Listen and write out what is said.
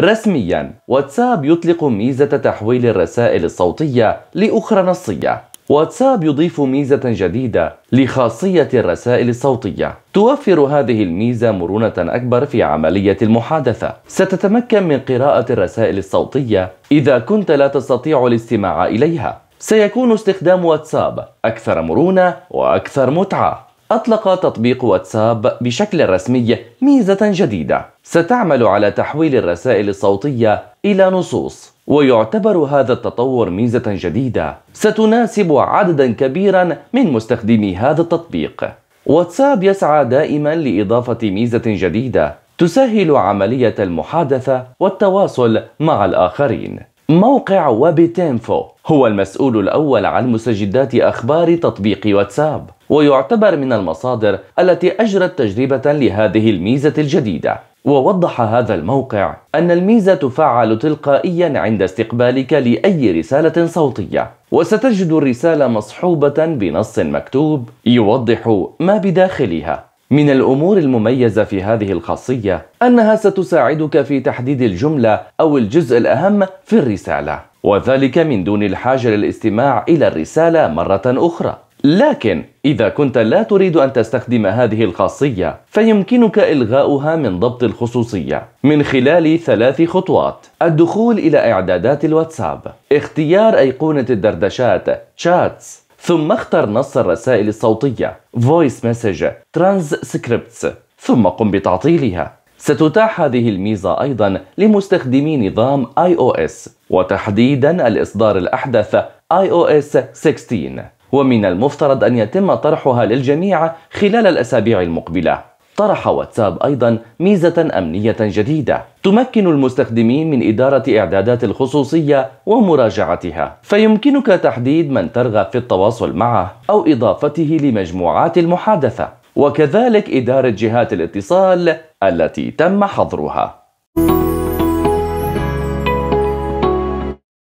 رسميا واتساب يطلق ميزة تحويل الرسائل الصوتية لأخرى نصية واتساب يضيف ميزة جديدة لخاصية الرسائل الصوتية توفر هذه الميزة مرونة أكبر في عملية المحادثة ستتمكن من قراءة الرسائل الصوتية إذا كنت لا تستطيع الاستماع إليها سيكون استخدام واتساب أكثر مرونة وأكثر متعة أطلق تطبيق واتساب بشكل رسمي ميزة جديدة ستعمل على تحويل الرسائل الصوتية إلى نصوص ويعتبر هذا التطور ميزة جديدة ستناسب عددا كبيرا من مستخدمي هذا التطبيق واتساب يسعى دائما لإضافة ميزة جديدة تسهل عملية المحادثة والتواصل مع الآخرين موقع ويب تينفو هو المسؤول الأول عن مسجدات أخبار تطبيق واتساب ويعتبر من المصادر التي أجرت تجربة لهذه الميزة الجديدة ووضح هذا الموقع أن الميزة تفعل تلقائيا عند استقبالك لأي رسالة صوتية وستجد الرسالة مصحوبة بنص مكتوب يوضح ما بداخلها من الأمور المميزة في هذه الخاصية أنها ستساعدك في تحديد الجملة أو الجزء الأهم في الرسالة وذلك من دون الحاجة للاستماع إلى الرسالة مرة أخرى لكن إذا كنت لا تريد أن تستخدم هذه الخاصية فيمكنك إلغاؤها من ضبط الخصوصية من خلال ثلاث خطوات الدخول إلى إعدادات الواتساب اختيار أيقونة الدردشات Chats ثم اختر نص الرسائل الصوتية Voice Message Transcripts ثم قم بتعطيلها ستتاح هذه الميزة أيضا لمستخدمي نظام iOS وتحديدا الإصدار الأحدث iOS 16 ومن المفترض أن يتم طرحها للجميع خلال الأسابيع المقبلة طرح واتساب أيضا ميزة أمنية جديدة تمكن المستخدمين من إدارة إعدادات الخصوصية ومراجعتها فيمكنك تحديد من ترغب في التواصل معه أو إضافته لمجموعات المحادثة وكذلك إدارة جهات الاتصال التي تم حظرها